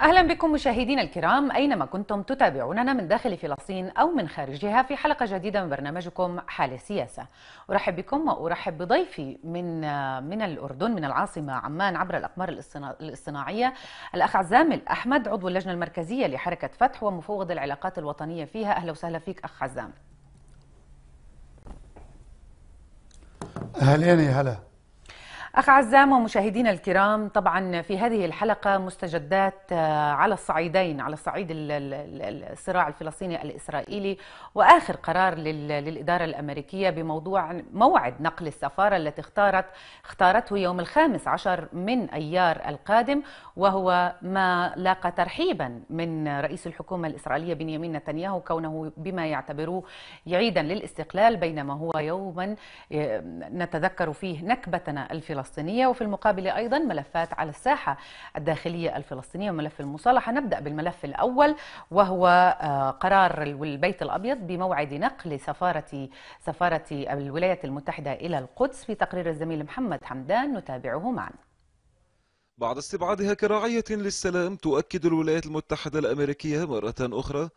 اهلا بكم مشاهدينا الكرام اينما كنتم تتابعوننا من داخل فلسطين او من خارجها في حلقه جديده من برنامجكم حال السياسه. ارحب بكم وارحب بضيفي من من الاردن من العاصمه عمان عبر الاقمار الاصطناعيه الاخ عزام احمد عضو اللجنه المركزيه لحركه فتح ومفوض العلاقات الوطنيه فيها اهلا وسهلا فيك اخ عزام. اهلين يا هلا. أخ عزام ومشاهدينا الكرام طبعا في هذه الحلقة مستجدات آه، على الصعيدين على الصعيد الصراع الفلسطيني الإسرائيلي وآخر قرار للإدارة الأمريكية بموضوع موعد نقل السفارة التي اختارت اختارته يوم الخامس عشر من أيار القادم وهو ما لاقى ترحيبا من رئيس الحكومة الإسرائيلية بنيامين نتنياهو كونه بما يعتبروه يعيدا للاستقلال بينما هو يوما آه، نتذكر فيه نكبتنا الفلسطينية الفلسطينية وفي المقابل أيضا ملفات على الساحة الداخلية الفلسطينية وملف المصالحة نبدأ بالملف الأول وهو آه، قرار البيت الأبيض بموعد نقل سفارة سفارة الولايات المتحدة إلى القدس في تقرير الزميل محمد حمدان نتابعه معا بعد استبعادها كراعية للسلام تؤكد الولايات المتحدة الأمريكية مرة أخرى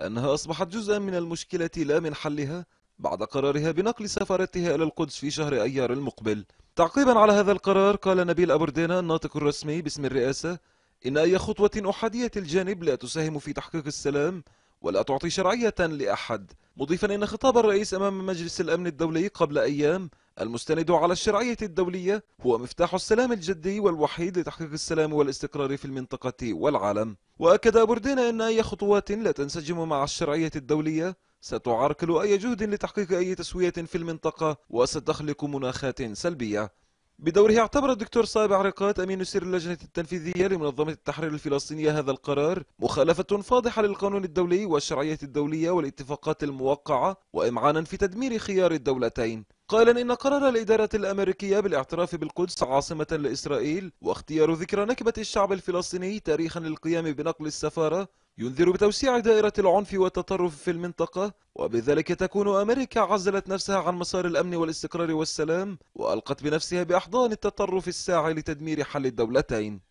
أنها أصبحت جزءا من المشكلة لا من حلها بعد قرارها بنقل سفارتها إلى القدس في شهر أيار المقبل تعقيبا على هذا القرار قال نبيل أبردينا الناطق الرسمي باسم الرئاسة إن أي خطوة أحادية الجانب لا تساهم في تحقيق السلام ولا تعطي شرعية لأحد مضيفا إن خطاب الرئيس أمام مجلس الأمن الدولي قبل أيام المستند على الشرعية الدولية هو مفتاح السلام الجدي والوحيد لتحقيق السلام والاستقرار في المنطقة والعالم وأكد بردين أن أي خطوات لا تنسجم مع الشرعية الدولية ستعرقل أي جهد لتحقيق أي تسوية في المنطقة وستخلق مناخات سلبية بدوره اعتبر الدكتور صائب عرقات أمين سر اللجنة التنفيذية لمنظمة التحرير الفلسطينية هذا القرار مخالفة فاضحة للقانون الدولي والشرعية الدولية والاتفاقات الموقعة وإمعانا في تدمير خيار الدولتين قائلا إن قرار الإدارة الأمريكية بالاعتراف بالقدس عاصمة لإسرائيل واختيار ذكرى نكبة الشعب الفلسطيني تاريخا للقيام بنقل السفارة ينذر بتوسيع دائرة العنف والتطرف في المنطقة وبذلك تكون أمريكا عزلت نفسها عن مسار الأمن والاستقرار والسلام وألقت بنفسها بأحضان التطرف الساعي لتدمير حل الدولتين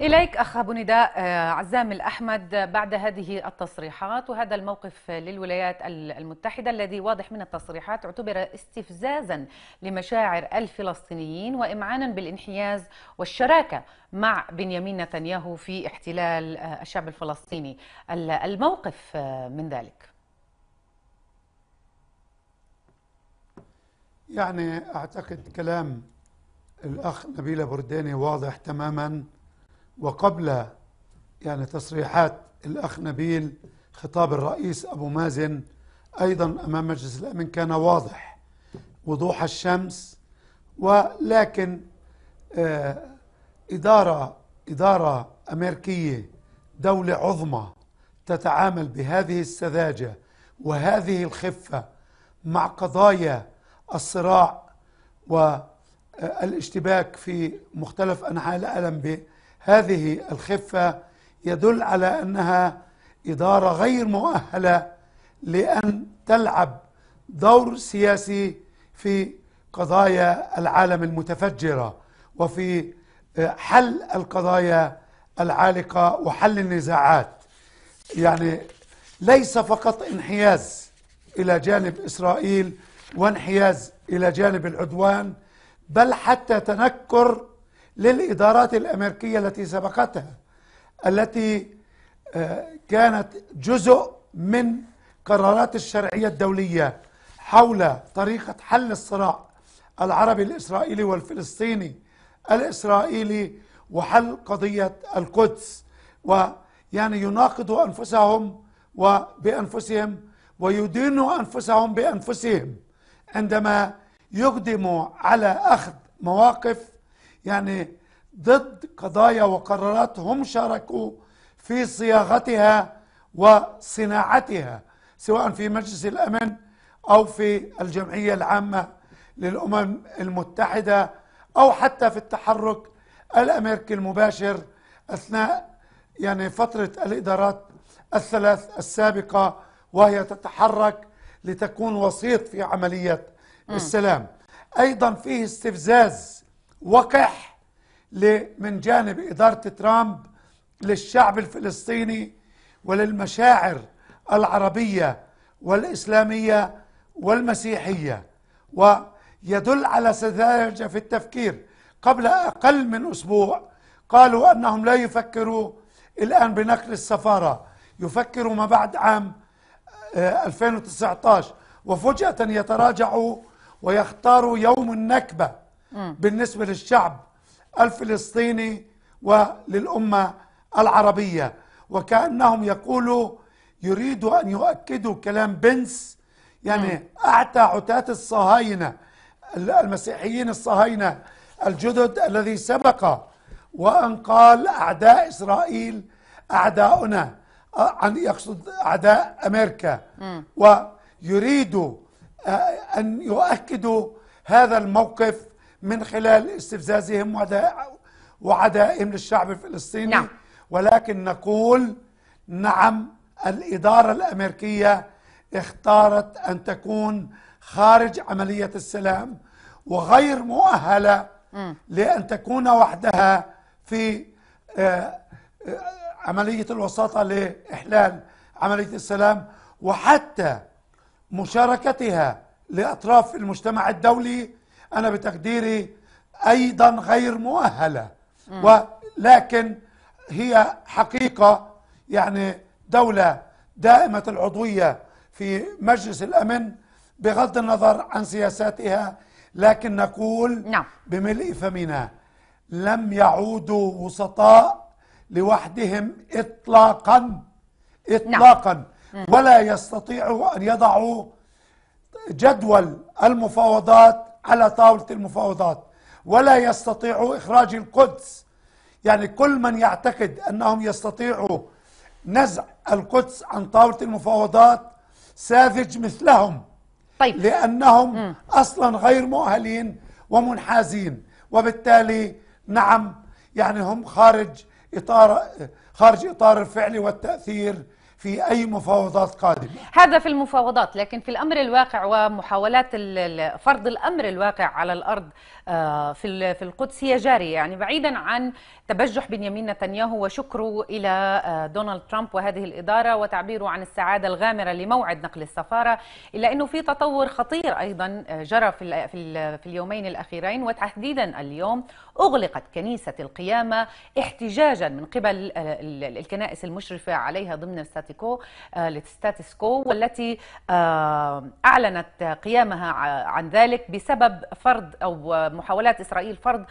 إليك أخ أبو نداء آه، عزام الأحمد آه، بعد هذه التصريحات وهذا الموقف للولايات المتحدة الذي واضح من التصريحات اعتبر استفزازا لمشاعر الفلسطينيين وإمعانا بالانحياز والشراكة مع بنيامين نتنياهو في احتلال آه، الشعب الفلسطيني الموقف من ذلك يعني أعتقد كلام الأخ نبيل برداني واضح تماماً وقبل يعني تصريحات الأخ نبيل خطاب الرئيس أبو مازن أيضا أمام مجلس الأمن كان واضح وضوح الشمس ولكن آه، إدارة إدارة أمريكية دولة عظمى تتعامل بهذه السذاجة وهذه الخفة مع قضايا الصراع والاشتباك آه، في مختلف أنحاء العالم هذه الخفة يدل على أنها إدارة غير مؤهلة لأن تلعب دور سياسي في قضايا العالم المتفجرة وفي آه، حل القضايا العالقة وحل النزاعات يعني ليس فقط انحياز إلى جانب إسرائيل وانحياز إلى جانب العدوان بل حتى تنكر للادارات الامريكيه التي سبقتها التي آه، كانت جزء من قرارات الشرعيه الدوليه حول طريقه حل الصراع العربي الاسرائيلي والفلسطيني الاسرائيلي وحل قضيه القدس ويعني يناقضوا انفسهم وبانفسهم ويدينوا انفسهم بانفسهم عندما يقدموا على اخذ مواقف يعني ضد قضايا وقرارات هم شاركوا في صياغتها وصناعتها سواء في مجلس الامن او في الجمعيه العامه للامم المتحده او حتى في التحرك الامريكي المباشر اثناء يعني فتره الادارات الثلاث السابقه وهي تتحرك لتكون وسيط في عمليه السلام ايضا فيه استفزاز وقح من جانب إدارة ترامب للشعب الفلسطيني وللمشاعر العربية والإسلامية والمسيحية ويدل على سذاجة في التفكير قبل أقل من أسبوع قالوا أنهم لا يفكروا الآن بنقل السفارة يفكروا ما بعد عام 2019 آه، وفجأة يتراجعوا ويختاروا يوم النكبة بالنسبة للشعب الفلسطيني وللأمة العربية وكأنهم يقولوا يريدوا أن يؤكدوا كلام بنس يعني أعتى عتاة الصهاينة المسيحيين الصهاينة الجدد الذي سبق وأن قال أعداء إسرائيل أعداؤنا عن يقصد أعداء أمريكا ويريدوا أن يؤكدوا هذا الموقف من خلال استفزازهم وعدائهم للشعب الفلسطيني نعم. ولكن نقول نعم الإدارة الأمريكية اختارت أن تكون خارج عملية السلام وغير مؤهلة لأن تكون وحدها في آه، آه، عملية الوساطة لإحلال عملية السلام وحتى مشاركتها لأطراف المجتمع الدولي أنا بتقديري أيضا غير مؤهلة ولكن هي حقيقة يعني دولة دائمة العضوية في مجلس الأمن بغض النظر عن سياساتها لكن نقول نعم. بملء فمنا لم يعودوا وسطاء لوحدهم إطلاقا نعم. إطلاقا ولا يستطيعوا أن يضعوا جدول المفاوضات على طاولة المفاوضات ولا يستطيعوا إخراج القدس يعني كل من يعتقد أنهم يستطيعوا نزع القدس عن طاولة المفاوضات ساذج مثلهم طيب. لأنهم م. أصلا غير مؤهلين ومنحازين وبالتالي نعم يعني هم خارج إطار خارج إطار الفعل والتأثير في أي مفاوضات قادمة هذا في المفاوضات لكن في الأمر الواقع ومحاولات فرض الأمر الواقع على الأرض آه، في القدس هي جارية يعني بعيدا عن تبجح بنيامين نتنياهو وشكره إلى آه، دونالد ترامب وهذه الإدارة وتعبيره عن السعادة الغامرة لموعد نقل السفارة إلا أنه في تطور خطير أيضا آه، جرى في, في اليومين الأخيرين وتحديدا اليوم أغلقت كنيسة القيامة احتجاجا من قبل آه، الكنائس المشرفة عليها ضمن ستاتيكو الستاتسكو والتي أعلنت قيامها عن ذلك بسبب فرض أو محاولات إسرائيل فرض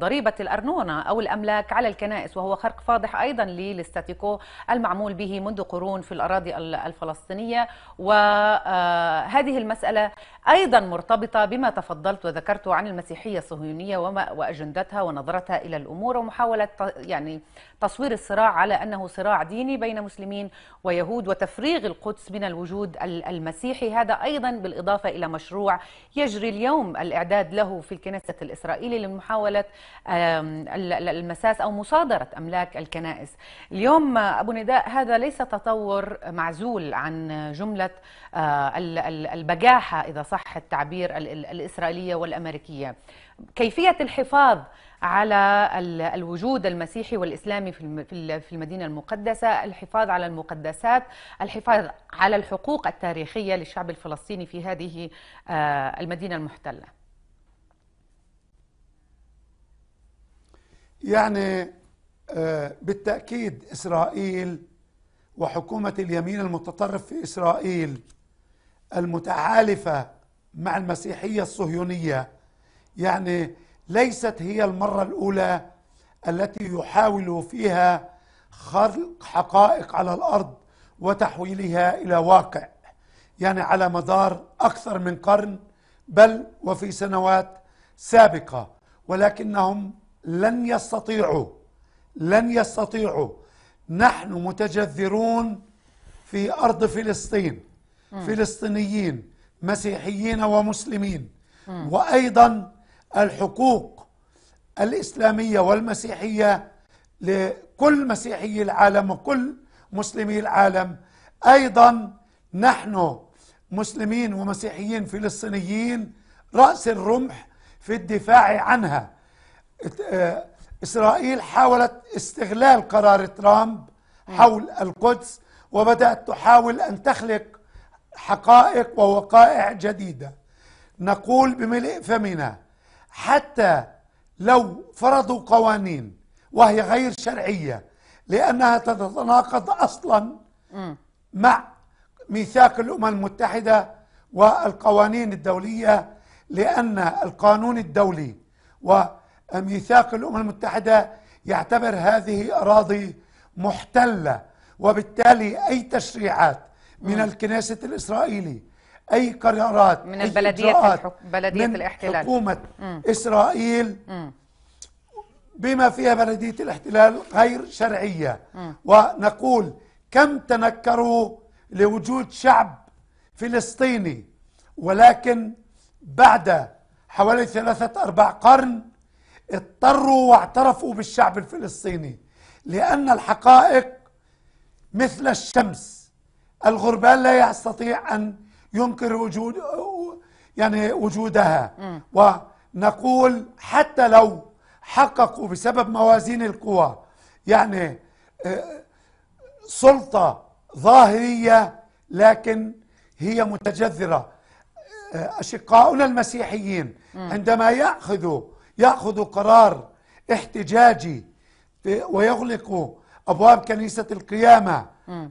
ضريبة الأرنونة أو الأملاك على الكنائس وهو خرق فاضح أيضا للستاتيكو المعمول به منذ قرون في الأراضي الفلسطينية وهذه المسألة أيضا مرتبطة بما تفضلت وذكرته عن المسيحية الصهيونية وما وأجندتها ونظرتها إلى الأمور ومحاولة يعني تصوير الصراع على أنه صراع ديني بين مسلمين ويهود وتفريغ القدس من الوجود المسيحي هذا أيضا بالإضافة إلى مشروع يجري اليوم الإعداد له في الكنيسة الإسرائيلي لمحاولة المساس أو مصادرة أملاك الكنائس اليوم أبو نداء هذا ليس تطور معزول عن جملة آه، البجاحة إذا صح صح التعبير الإسرائيلية والأمريكية كيفية الحفاظ على الوجود المسيحي والإسلامي في المدينة المقدسة الحفاظ على المقدسات الحفاظ على الحقوق التاريخية للشعب الفلسطيني في هذه آه، المدينة المحتلة يعني آه، بالتأكيد إسرائيل وحكومة اليمين المتطرف في إسرائيل المتعالفة مع المسيحيه الصهيونيه يعني ليست هي المره الاولى التي يحاول فيها خلق حقائق على الارض وتحويلها الى واقع يعني على مدار اكثر من قرن بل وفي سنوات سابقه ولكنهم لن يستطيعوا لن يستطيعوا نحن متجذرون في ارض فلسطين فلسطينيين مسيحيين ومسلمين وأيضا الحقوق الإسلامية والمسيحية لكل مسيحي العالم وكل مسلمي العالم أيضا نحن مسلمين ومسيحيين فلسطينيين رأس الرمح في الدفاع عنها إسرائيل حاولت استغلال قرار ترامب حول القدس وبدأت تحاول أن تخلق حقائق ووقائع جديدة نقول بملء فمنا حتى لو فرضوا قوانين وهي غير شرعية لأنها تتناقض أصلا مع ميثاق الأمم المتحدة والقوانين الدولية لأن القانون الدولي وميثاق الأمم المتحدة يعتبر هذه أراضي محتلة وبالتالي أي تشريعات من آه. الكنيسة الإسرائيلي أي قرارات من البلدية بلدية من الاحتلال حكومة مم. إسرائيل مم. بما فيها بلدية الاحتلال غير شرعية مم. ونقول كم تنكروا لوجود شعب فلسطيني ولكن بعد حوالي ثلاثة أربع قرن اضطروا واعترفوا بالشعب الفلسطيني لأن الحقائق مثل الشمس الغربان لا يستطيع أن ينكر وجود يعني وجودها ونقول حتى لو حققوا بسبب موازين القوى يعني آه، سلطة ظاهرية لكن هي متجذرة آه، أشقاؤنا المسيحيين عندما يأخذوا يأخذوا قرار احتجاجي آه، ويغلقوا أبواب كنيسة القيامة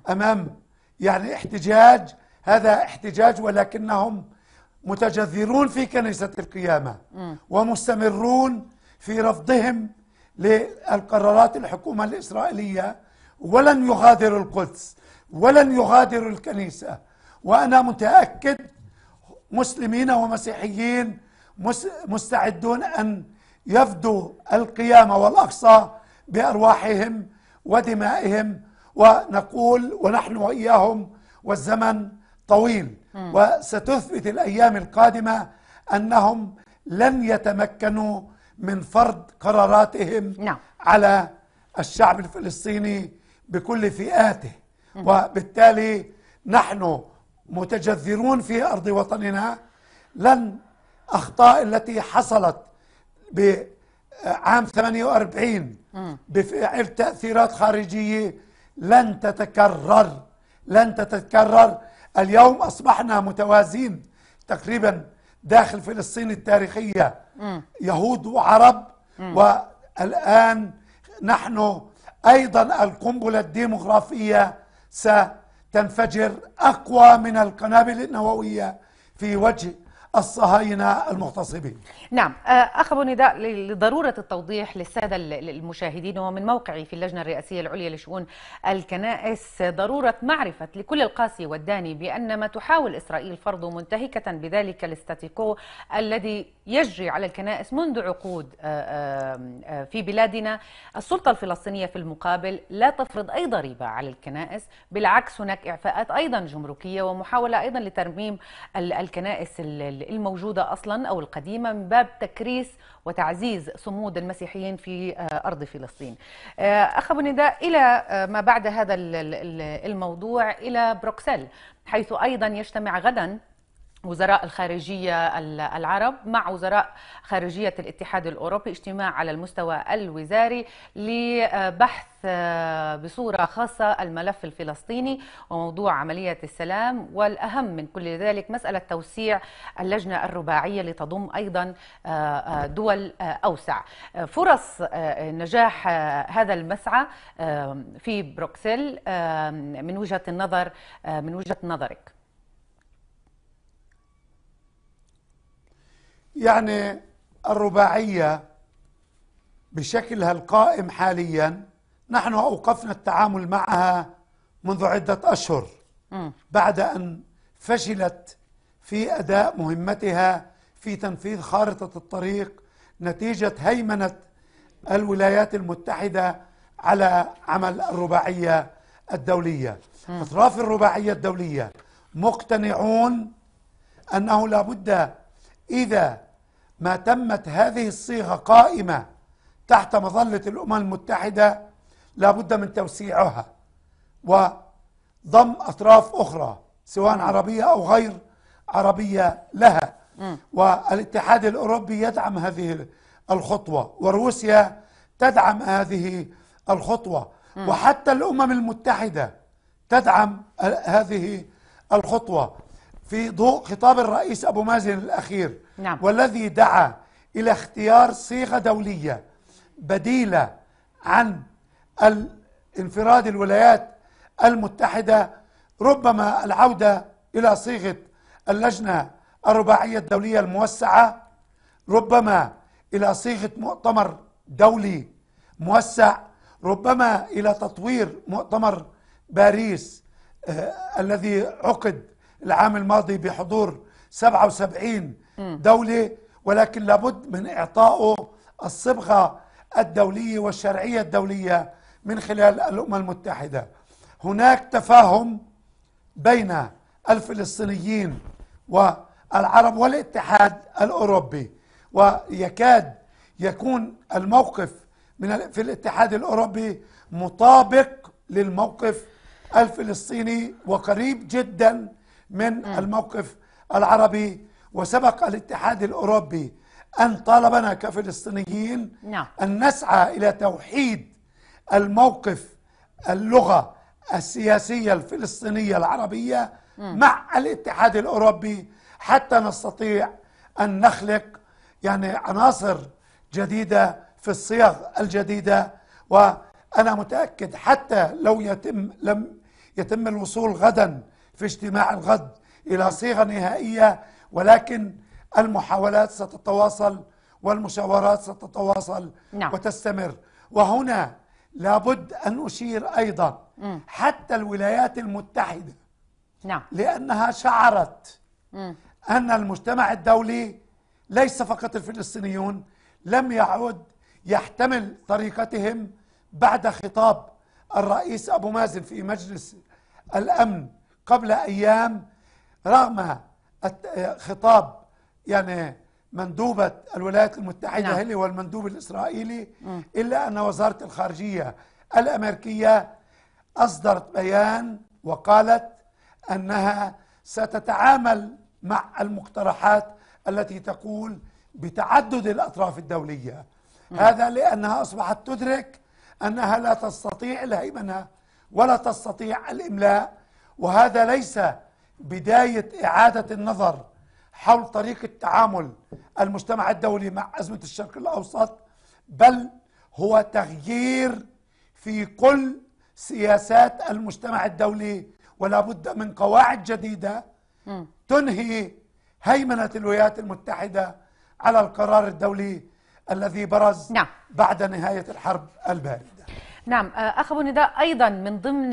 أمام يعني احتجاج هذا احتجاج ولكنهم متجذرون في كنيسة القيامة ومستمرون في رفضهم للقرارات الحكومة الإسرائيلية ولن يغادروا القدس ولن يغادروا الكنيسة وأنا متأكد مسلمين ومسيحيين مستعدون أن يفدوا القيامة والأقصى بأرواحهم ودمائهم ونقول ونحن وإياهم والزمن طويل وستثبت الأيام القادمة أنهم لن يتمكنوا من فرض قراراتهم نعم. على الشعب الفلسطيني بكل فئاته وبالتالي نحن متجذرون في أرض وطننا لن أخطاء التي حصلت بعام 48 بفعل تأثيرات خارجية لن تتكرر لن تتكرر اليوم أصبحنا متوازين تقريبا داخل فلسطين التاريخية يهود وعرب والآن نحن أيضا القنبلة الديمغرافية ستنفجر أقوى من القنابل النووية في وجه الصهاينة المغتصبين نعم آه، أخ نداء لضرورة التوضيح للسادة المشاهدين ومن موقعي في اللجنة الرئاسية العليا لشؤون الكنائس ضرورة معرفة لكل القاسي والداني بأن ما تحاول إسرائيل فرضه منتهكة بذلك الاستاتيكو الذي يجري على الكنائس منذ عقود آه، آه، في بلادنا السلطة الفلسطينية في المقابل لا تفرض أي ضريبة على الكنائس بالعكس هناك إعفاءات أيضا جمركية ومحاولة أيضا لترميم الكنائس الموجودة أصلا أو القديمة من باب تكريس وتعزيز صمود المسيحيين في آه، أرض فلسطين آه، أخ أبو نداء إلى آه، ما بعد هذا الموضوع إلى بروكسل حيث أيضا يجتمع غدا وزراء الخارجية العرب مع وزراء خارجية الاتحاد الأوروبي اجتماع على المستوى الوزاري لبحث آه، بصورة خاصة الملف الفلسطيني وموضوع عملية السلام والأهم من كل ذلك مسألة توسيع اللجنة الرباعية لتضم أيضا آه، آه، دول أوسع فرص نجاح هذا المسعى في بروكسل من وجهة النظر من وجهة نظرك يعني الرباعية بشكلها القائم حاليا نحن أوقفنا التعامل معها منذ عدة أشهر بعد أن فشلت في أداء مهمتها في تنفيذ خارطة الطريق نتيجة هيمنة الولايات المتحدة على عمل الرباعية الدولية أطراف الرباعية الدولية مقتنعون أنه لابد إذا ما تمت هذه الصيغه قائمه تحت مظله الامم المتحده لابد من توسيعها وضم اطراف اخرى سواء عربيه او غير عربيه لها والاتحاد الاوروبي يدعم هذه الخطوه وروسيا تدعم هذه الخطوه وحتى الامم المتحده تدعم هذه الخطوه في ضوء خطاب الرئيس أبو مازن الأخير نعم. والذي دعا إلى اختيار صيغة دولية بديلة عن انفراد الولايات المتحدة ربما العودة إلى صيغة اللجنة الرباعية الدولية الموسعة ربما إلى صيغة مؤتمر دولي موسع ربما إلى تطوير مؤتمر باريس آه الذي عقد العام الماضي بحضور 77 دولة ولكن لابد من إعطائه الصبغة الدولية والشرعية الدولية من خلال الأمم المتحدة هناك تفاهم بين الفلسطينيين والعرب والاتحاد الأوروبي ويكاد يكون الموقف من في الاتحاد الأوروبي مطابق للموقف الفلسطيني وقريب جدا من الموقف العربي وسبق الاتحاد الأوروبي أن طالبنا كفلسطينيين نعم. أن نسعى إلى توحيد الموقف اللغة السياسية الفلسطينية العربية مع الاتحاد الأوروبي حتى نستطيع أن نخلق يعني عناصر جديدة في الصيغ الجديدة وأنا متأكد حتى لو يتم لم يتم الوصول غدا في اجتماع الغد إلى صيغة نهائية ولكن المحاولات ستتواصل والمشاورات ستتواصل نعم. وتستمر وهنا لابد أن أشير أيضا م. حتى الولايات المتحدة نعم. لأنها شعرت م. أن المجتمع الدولي ليس فقط الفلسطينيون لم يعد يحتمل طريقتهم بعد خطاب الرئيس أبو مازن في مجلس الأمن قبل أيام رغم خطاب يعني مندوبة الولايات المتحدة نعم. هو والمندوب الإسرائيلي م. إلا أن وزارة الخارجية الأمريكية أصدرت بيان وقالت أنها ستتعامل مع المقترحات التي تقول بتعدد الأطراف الدولية م. هذا لأنها أصبحت تدرك أنها لا تستطيع الهيمنة ولا تستطيع الإملاء وهذا ليس بداية إعادة النظر حول طريقة تعامل المجتمع الدولي مع أزمة الشرق الأوسط بل هو تغيير في كل سياسات المجتمع الدولي ولا بد من قواعد جديدة تنهي هيمنة الولايات المتحدة على القرار الدولي الذي برز نعم. بعد نهاية الحرب الباردة نعم آه، أخ أبو نداء أيضا من ضمن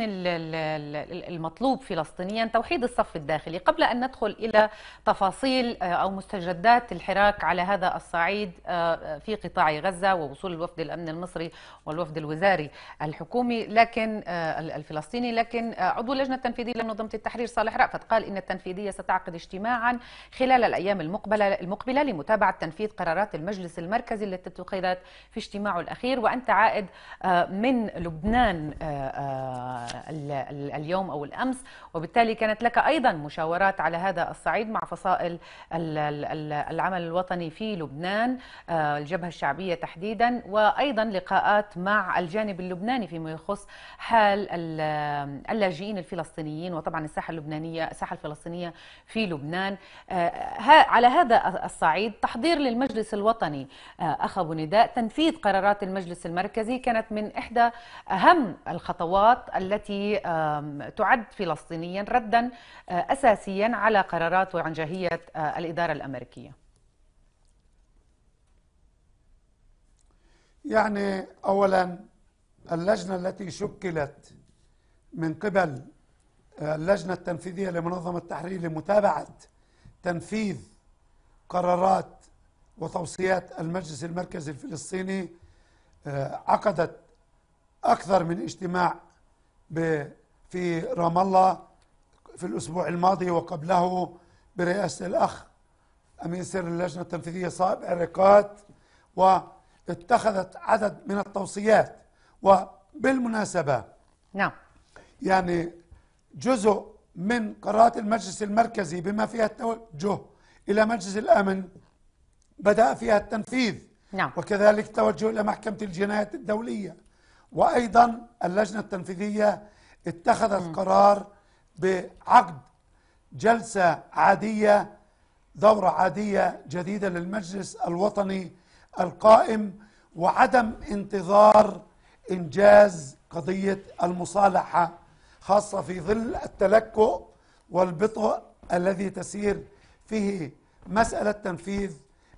المطلوب فلسطينيا توحيد الصف الداخلي قبل أن ندخل إلى تفاصيل آه، أو مستجدات الحراك على هذا الصعيد آه، في قطاع غزة ووصول الوفد الأمن المصري والوفد الوزاري الحكومي لكن الفلسطيني لكن عضو اللجنة التنفيذية لمنظمة التحرير صالح رأفت قال إن التنفيذية ستعقد اجتماعا خلال الأيام المقبلة المقبلة لمتابعة تنفيذ قرارات المجلس المركزي التي اتخذت في اجتماعه الأخير وأنت عائد من لبنان آه، آه، اليوم أو الأمس وبالتالي كانت لك أيضا مشاورات على هذا الصعيد مع فصائل العمل الوطني في لبنان آه، الجبهة الشعبية تحديدا وأيضا لقاءات مع الجانب اللبناني فيما يخص حال اللاجئين الفلسطينيين وطبعا الساحة اللبنانية الساحة الفلسطينية في لبنان على هذا الصعيد تحضير للمجلس الوطني أخ نداء تنفيذ قرارات المجلس المركزي كانت من إحدى أهم الخطوات التي تعد فلسطينيا ردا آه، أساسيا على قرارات وعنجهية آه، الإدارة الأمريكية يعني أولا اللجنة التي شكلت من قبل آه، اللجنة التنفيذية لمنظمة التحرير لمتابعة تنفيذ قرارات وتوصيات المجلس المركزي الفلسطيني عقدت أكثر من اجتماع في رام الله في الأسبوع الماضي وقبله برئاسة الأخ أمين سر اللجنة التنفيذية صائب عريقات واتخذت عدد من التوصيات وبالمناسبة نعم يعني جزء من قرارات المجلس المركزي بما فيها التوجه إلى مجلس الأمن بدأ فيها التنفيذ نعم. وكذلك توجه إلى محكمة الجنايات الدولية وايضا اللجنه التنفيذيه اتخذت قرار بعقد جلسه عاديه دوره عاديه جديده للمجلس الوطني القائم وعدم انتظار انجاز قضيه المصالحه خاصه في ظل التلكؤ والبطء الذي تسير فيه مساله تنفيذ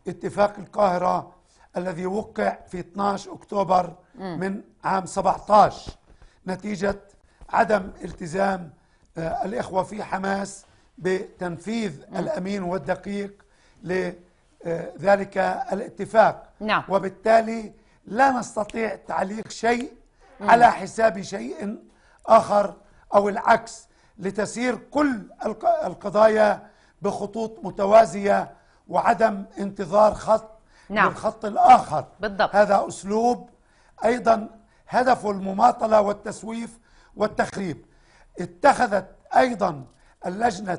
اتفاق القاهره الذي وقع في 12 أكتوبر من عام 17 نتيجة عدم التزام آه، الإخوة في حماس بتنفيذ الأمين والدقيق لذلك آه، الاتفاق نعم. وبالتالي لا نستطيع تعليق شيء على حساب شيء آخر أو العكس لتسير كل القضايا بخطوط متوازية وعدم انتظار خط نعم. للخط الآخر بالضبط. هذا أسلوب أيضا هدفه المماطلة والتسويف والتخريب اتخذت أيضا اللجنة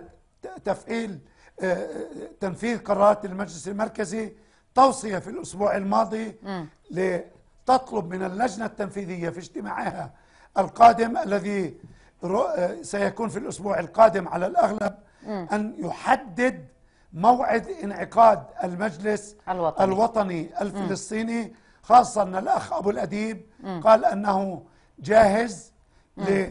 تفعيل آه، آه، تنفيذ قرارات المجلس المركزي توصية في الأسبوع الماضي م. لتطلب من اللجنة التنفيذية في اجتماعها القادم الذي آه، سيكون في الأسبوع القادم على الأغلب م. أن يحدد موعد انعقاد المجلس الوطني, الوطني الفلسطيني خاصة أن الأخ أبو الأديب قال أنه جاهز ل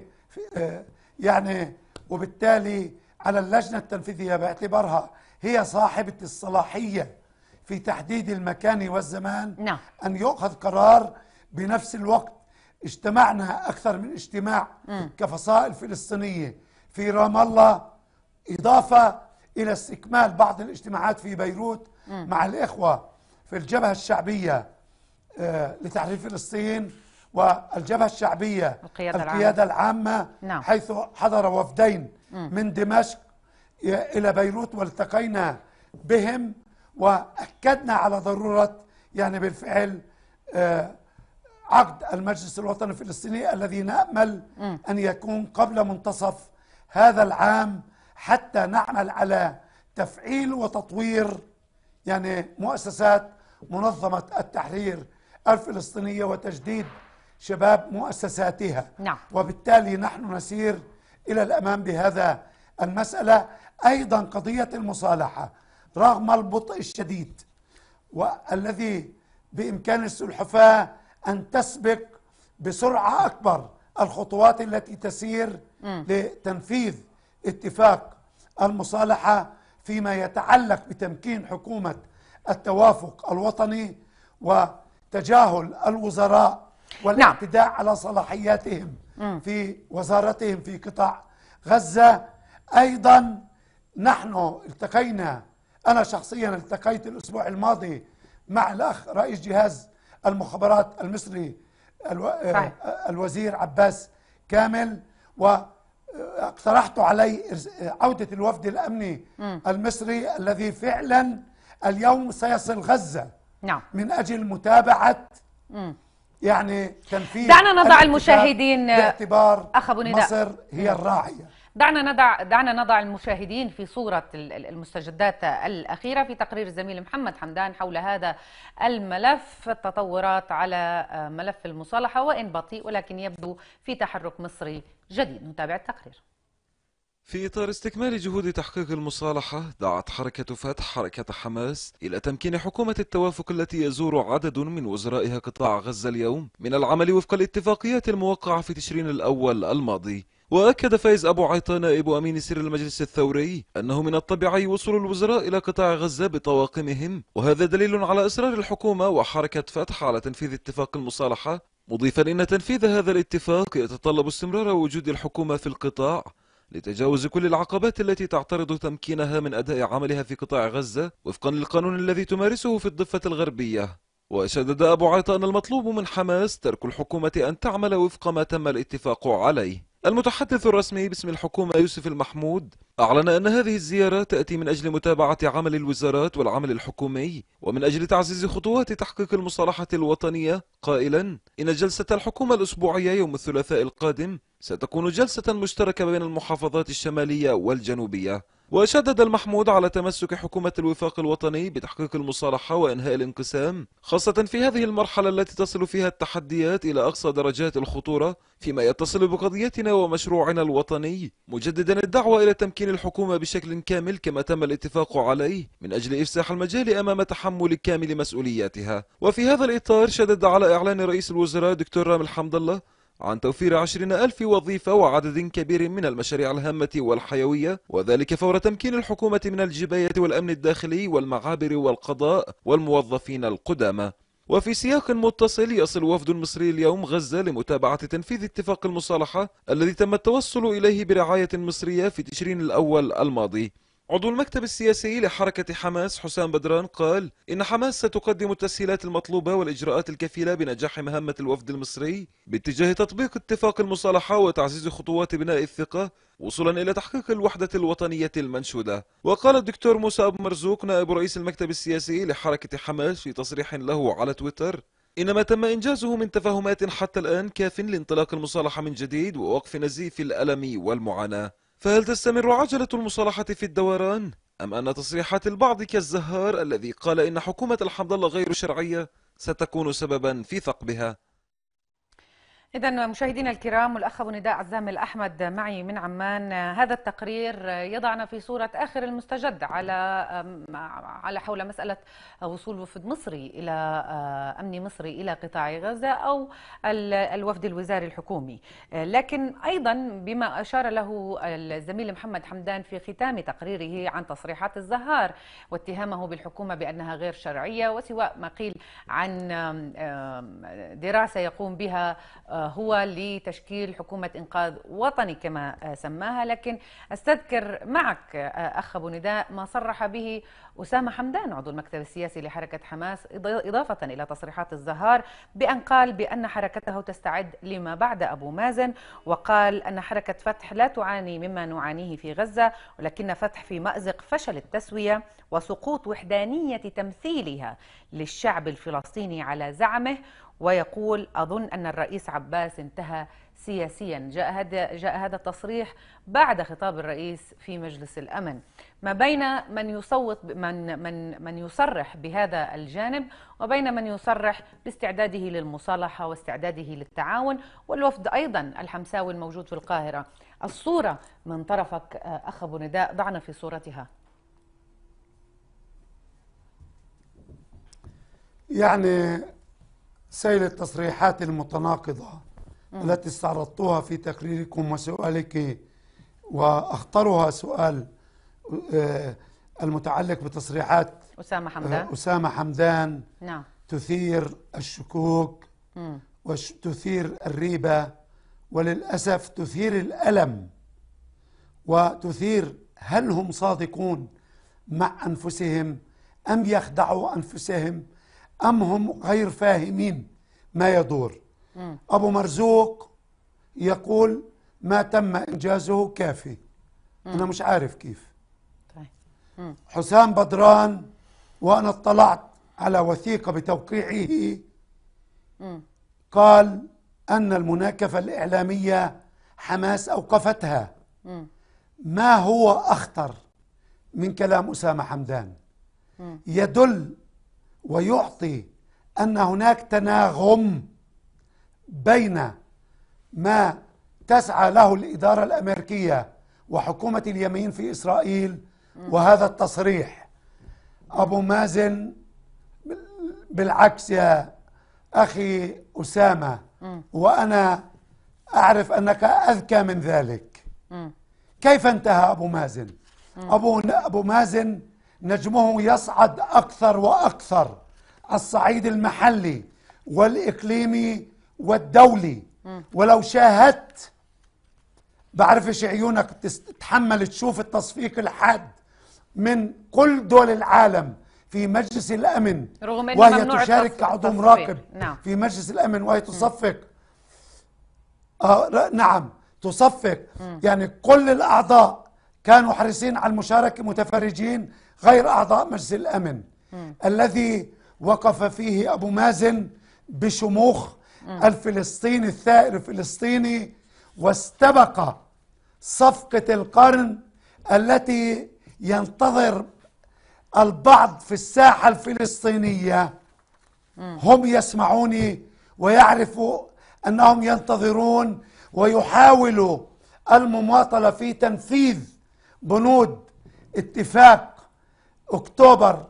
آه، يعني وبالتالي على اللجنة التنفيذية باعتبارها هي صاحبة الصلاحية في تحديد المكان والزمان نعم. أن يؤخذ قرار بنفس الوقت اجتمعنا أكثر من اجتماع كفصائل فلسطينية في رام الله إضافة إلى استكمال بعض الاجتماعات في بيروت م. مع الإخوة في الجبهة الشعبية آه، لتحرير فلسطين والجبهة الشعبية القيادة, القيادة العامة, العامة نعم. حيث حضر وفدين م. من دمشق إلى بيروت والتقينا بهم وأكدنا على ضرورة يعني بالفعل آه، عقد المجلس الوطني الفلسطيني الذي نأمل م. أن يكون قبل منتصف هذا العام حتى نعمل على تفعيل وتطوير يعني مؤسسات منظمة التحرير الفلسطينية وتجديد شباب مؤسساتها نعم. وبالتالي نحن نسير إلى الأمام بهذا المسألة أيضا قضية المصالحة رغم البطء الشديد والذي بإمكان السلحفاة أن تسبق بسرعة أكبر الخطوات التي تسير م. لتنفيذ اتفاق المصالحه فيما يتعلق بتمكين حكومه التوافق الوطني وتجاهل الوزراء نعم. والاعتداء نعم. على صلاحياتهم في وزارتهم في قطاع غزه ايضا نحن التقينا انا شخصيا التقيت الاسبوع الماضي مع الاخ رئيس جهاز المخابرات المصري الو... آه، الوزير عباس كامل و اقترحت علي عودة الوفد الأمني م. المصري الذي فعلا اليوم سيصل غزة نعم. من أجل متابعة م. يعني تنفيذ دعنا نضع المشاهدين باعتبار أخ أبو نداء مصر هي الراعية دعنا نضع دعنا نضع المشاهدين في صوره المستجدات الاخيره في تقرير الزميل محمد حمدان حول هذا الملف التطورات على آه، ملف المصالحه وان بطيء ولكن يبدو في تحرك مصري جديد نتابع التقرير في إطار استكمال جهود تحقيق المصالحة دعت حركة فتح حركة حماس إلى تمكين حكومة التوافق التي يزور عدد من وزرائها قطاع غزة اليوم من العمل وفق الاتفاقيات الموقعة في تشرين الأول الماضي وأكد فايز أبو عيطة نائب أمين سر المجلس الثوري أنه من الطبيعي وصول الوزراء إلى قطاع غزة بطواقمهم وهذا دليل على إصرار الحكومة وحركة فتح على تنفيذ اتفاق المصالحة مضيفا أن تنفيذ هذا الاتفاق يتطلب استمرار وجود الحكومة في القطاع لتجاوز كل العقبات التي تعترض تمكينها من أداء عملها في قطاع غزة وفقا للقانون الذي تمارسه في الضفة الغربية وشدد أبو عيطة أن المطلوب من حماس ترك الحكومة أن تعمل وفق ما تم الاتفاق عليه المتحدث الرسمي باسم الحكومة يوسف المحمود أعلن أن هذه الزيارة تأتي من أجل متابعة عمل الوزارات والعمل الحكومي ومن أجل تعزيز خطوات تحقيق المصالحة الوطنية قائلا إن جلسة الحكومة الأسبوعية يوم الثلاثاء القادم ستكون جلسة مشتركة بين المحافظات الشمالية والجنوبية وشدد المحمود على تمسك حكومة الوفاق الوطني بتحقيق المصالحة وإنهاء الانقسام خاصة في هذه المرحلة التي تصل فيها التحديات إلى أقصى درجات الخطورة فيما يتصل بقضيتنا ومشروعنا الوطني مجددا الدعوة إلى تمكين الحكومة بشكل كامل كما تم الاتفاق عليه من أجل إفساح المجال أمام تحمل كامل مسؤولياتها وفي هذا الإطار شدد على إعلان رئيس الوزراء دكتور رامي الحمد الله عن توفير عشرين ألف وظيفة وعدد كبير من المشاريع الهامة والحيوية وذلك فور تمكين الحكومة من الجباية والأمن الداخلي والمعابر والقضاء والموظفين القدامى وفي سياق متصل يصل وفد مصري اليوم غزة لمتابعة تنفيذ اتفاق المصالحة الذي تم التوصل إليه برعاية مصرية في تشرين الأول الماضي عضو المكتب السياسي لحركة حماس حسام بدران قال إن حماس ستقدم التسهيلات المطلوبة والإجراءات الكفيلة بنجاح مهمة الوفد المصري باتجاه تطبيق اتفاق المصالحة وتعزيز خطوات بناء الثقة وصولا إلى تحقيق الوحدة الوطنية المنشودة وقال الدكتور موسى أبو مرزوق نائب رئيس المكتب السياسي لحركة حماس في تصريح له على تويتر إن ما تم إنجازه من تفاهمات حتى الآن كاف لانطلاق المصالحة من جديد ووقف نزيف الألم والمعاناة فهل تستمر عجلة المصالحة في الدوران؟ أم أن تصريحات البعض كالزهار الذي قال إن حكومة الحمد الله غير شرعية ستكون سببا في ثقبها إذا مشاهدينا الكرام والأخ أبو نداء عزام الأحمد معي من عمان هذا التقرير يضعنا في صورة آخر المستجد على على حول مسألة وصول وفد مصري إلى أمن مصري إلى قطاع غزة أو الوفد الوزاري الحكومي لكن أيضا بما أشار له الزميل محمد حمدان في ختام تقريره عن تصريحات الزهار واتهامه بالحكومة بأنها غير شرعية وسواء ما قيل عن دراسة يقوم بها هو لتشكيل حكومة إنقاذ وطني كما آه، سماها لكن أستذكر معك آه، أخ أبو نداء ما صرح به أسامة حمدان عضو المكتب السياسي لحركة حماس إضافة إلى تصريحات الزهار بأن قال بأن حركته تستعد لما بعد أبو مازن وقال أن حركة فتح لا تعاني مما نعانيه في غزة ولكن فتح في مأزق فشل التسوية وسقوط وحدانية تمثيلها للشعب الفلسطيني على زعمه ويقول أظن أن الرئيس عباس انتهى سياسيا جاء هذا جاء هذا التصريح بعد خطاب الرئيس في مجلس الامن ما بين من يصوت من من من يصرح بهذا الجانب وبين من يصرح باستعداده للمصالحه واستعداده للتعاون والوفد ايضا الحمساوي الموجود في القاهره الصوره من طرفك آه، اخ ابو نداء ضعنا في صورتها يعني سيل التصريحات المتناقضه التي استعرضتها في تقريركم وسؤالك واخطرها سؤال آه، المتعلق بتصريحات أسامة آه، حمدان أسامة حمدان نعم تثير الشكوك وتثير الريبة وللأسف تثير الألم وتثير هل هم صادقون مع أنفسهم أم يخدعوا أنفسهم أم هم غير فاهمين ما يدور أبو مرزوق يقول ما تم إنجازه كافي أنا مش عارف كيف طيب. حسام بدران وأنا اطلعت على وثيقة بتوقيعه قال أن المناكفة الإعلامية حماس أوقفتها ما هو أخطر من كلام أسامة حمدان يدل ويعطي أن هناك تناغم بين ما تسعى له الإدارة الأمريكية وحكومة اليمين في إسرائيل وهذا التصريح أبو مازن بالعكس يا أخي أسامة وأنا أعرف أنك أذكى من ذلك كيف انتهى أبو مازن أبو, أبو مازن نجمه يصعد أكثر وأكثر الصعيد المحلي والإقليمي والدولي ولو شاهدت بعرفش عيونك تتحمل تشوف التصفيق الحاد من كل دول العالم في مجلس الامن رغم وهي تشارك كعضو مراقب نعم. في مجلس الامن وهي تصفق آه نعم تصفق م. يعني كل الاعضاء كانوا حريصين على المشاركه متفرجين غير اعضاء مجلس الامن م. الذي وقف فيه ابو مازن بشموخ الفلسطيني الثائر الفلسطيني واستبق صفقة القرن التي ينتظر البعض في الساحة الفلسطينية هم يسمعوني ويعرفوا أنهم ينتظرون ويحاولوا المماطلة في تنفيذ بنود اتفاق أكتوبر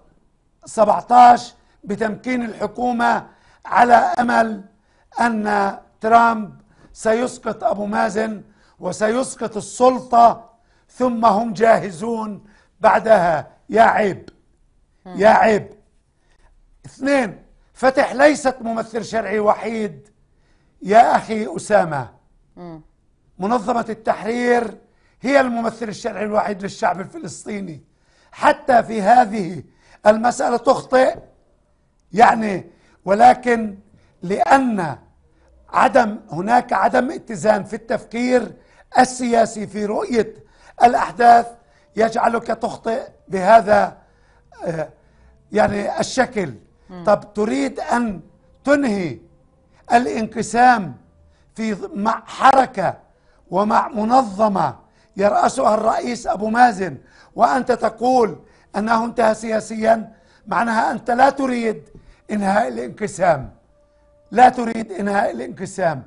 17 بتمكين الحكومة على أمل ان ترامب سيسقط ابو مازن وسيسقط السلطه ثم هم جاهزون بعدها يا عيب يا عيب اثنين فتح ليست ممثل شرعي وحيد يا اخي اسامه منظمه التحرير هي الممثل الشرعي الوحيد للشعب الفلسطيني حتى في هذه المساله تخطئ يعني ولكن لان عدم هناك عدم اتزان في التفكير السياسي في رؤيه الاحداث يجعلك تخطئ بهذا آه، يعني الشكل طب تريد ان تنهي الانقسام في مع حركه ومع منظمه يراسها الرئيس ابو مازن وانت تقول انه انتهى سياسيا معناها انت لا تريد انهاء الانقسام لا تريد انهاء الانقسام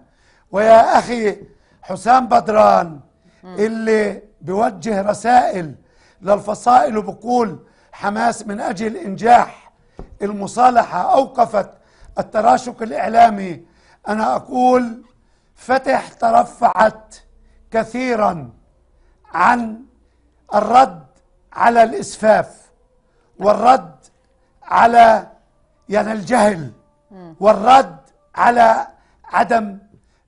ويا اخي حسام بدران اللي بوجه رسائل للفصائل وبقول حماس من اجل انجاح المصالحه اوقفت التراشق الاعلامي انا اقول فتح ترفعت كثيرا عن الرد على الاسفاف والرد على يعني الجهل والرد على عدم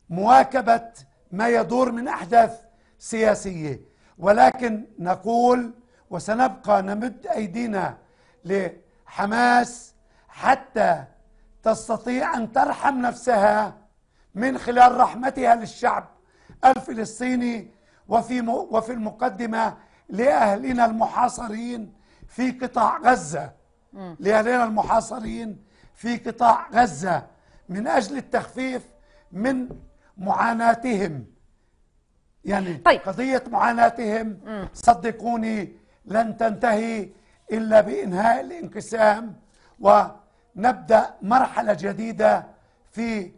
مواكبه ما يدور من احداث سياسيه ولكن نقول وسنبقى نمد ايدينا لحماس حتى تستطيع ان ترحم نفسها من خلال رحمتها للشعب الفلسطيني وفي وفي المقدمه لاهلنا المحاصرين في قطاع غزه لاهلنا المحاصرين في قطاع غزه من اجل التخفيف من معاناتهم يعني طيب. قضيه معاناتهم صدقوني لن تنتهي الا بانهاء الانقسام ونبدا مرحله جديده في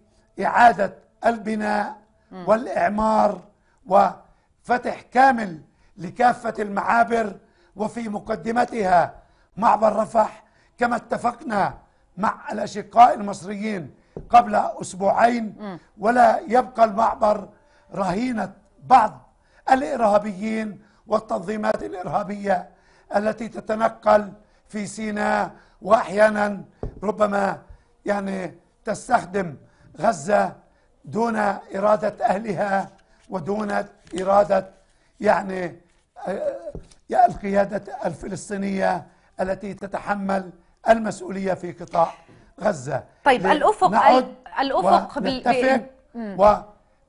اعاده البناء والاعمار وفتح كامل لكافه المعابر وفي مقدمتها معبر رفح كما اتفقنا مع الاشقاء المصريين قبل أسبوعين ولا يبقى المعبر رهينة بعض الإرهابيين والتنظيمات الإرهابية التي تتنقل في سيناء وأحيانا ربما يعني تستخدم غزة دون إرادة أهلها ودون إرادة يعني آه، القيادة الفلسطينية التي تتحمل المسؤولية في قطاع غزة طيب الأفق الأفق ونتفق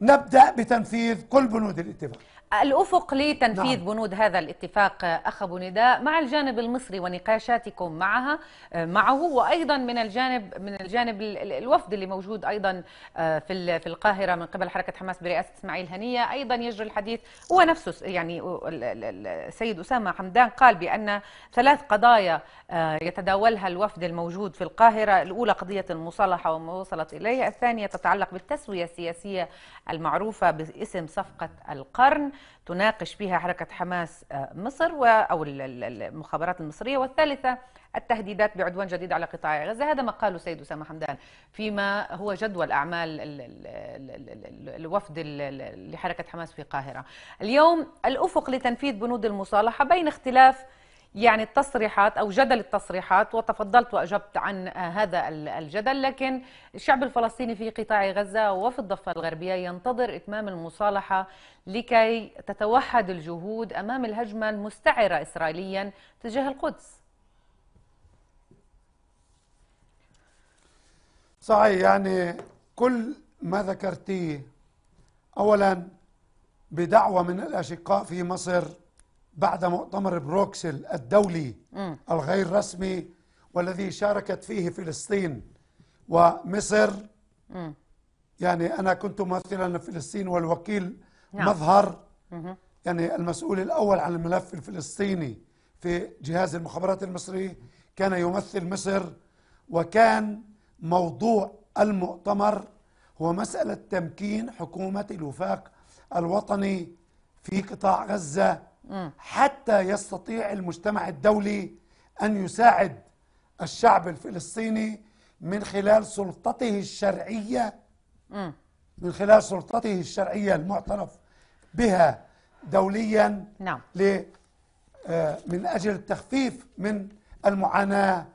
ونبدأ بتنفيذ كل بنود الاتفاق الأفق لتنفيذ نعم. بنود هذا الاتفاق أخ أبو نداء مع الجانب المصري ونقاشاتكم معها معه وأيضا من الجانب من الجانب الوفد اللي موجود أيضا آه، في في القاهرة من قبل حركة حماس برئاسة إسماعيل هنية أيضا يجري الحديث هو نفسه يعني السيد أسامة حمدان قال بأن ثلاث قضايا آه، يتداولها الوفد الموجود في القاهرة الأولى قضية المصالحة وما وصلت إليها الثانية تتعلق بالتسوية السياسية المعروفة باسم صفقة القرن تناقش فيها حركة حماس آه، مصر أو المخابرات المصرية والثالثة التهديدات بعدوان جديد على قطاع غزة هذا ما قاله السيد أسامة حمدان فيما هو جدول أعمال الوفد لحركة حماس في القاهرة اليوم الأفق لتنفيذ بنود المصالحة بين اختلاف يعني التصريحات أو جدل التصريحات وتفضلت وأجبت عن آه، هذا الجدل لكن الشعب الفلسطيني في قطاع غزة وفي الضفة الغربية ينتظر إتمام المصالحة لكي تتوحد الجهود أمام الهجمة المستعرة إسرائيليا تجاه القدس صحيح يعني كل ما ذكرتيه أولا بدعوة من الأشقاء في مصر بعد مؤتمر بروكسل الدولي م. الغير رسمي والذي شاركت فيه فلسطين ومصر م. يعني أنا كنت ممثلا لفلسطين والوكيل نعم. مظهر يعني المسؤول الأول عن الملف الفلسطيني في جهاز المخابرات المصري كان يمثل مصر وكان موضوع المؤتمر هو مسألة تمكين حكومة الوفاق الوطني في قطاع غزة حتى يستطيع المجتمع الدولي أن يساعد الشعب الفلسطيني من خلال سلطته الشرعية من خلال سلطته الشرعية المعترف بها دوليا نعم. آه، من أجل التخفيف من المعاناة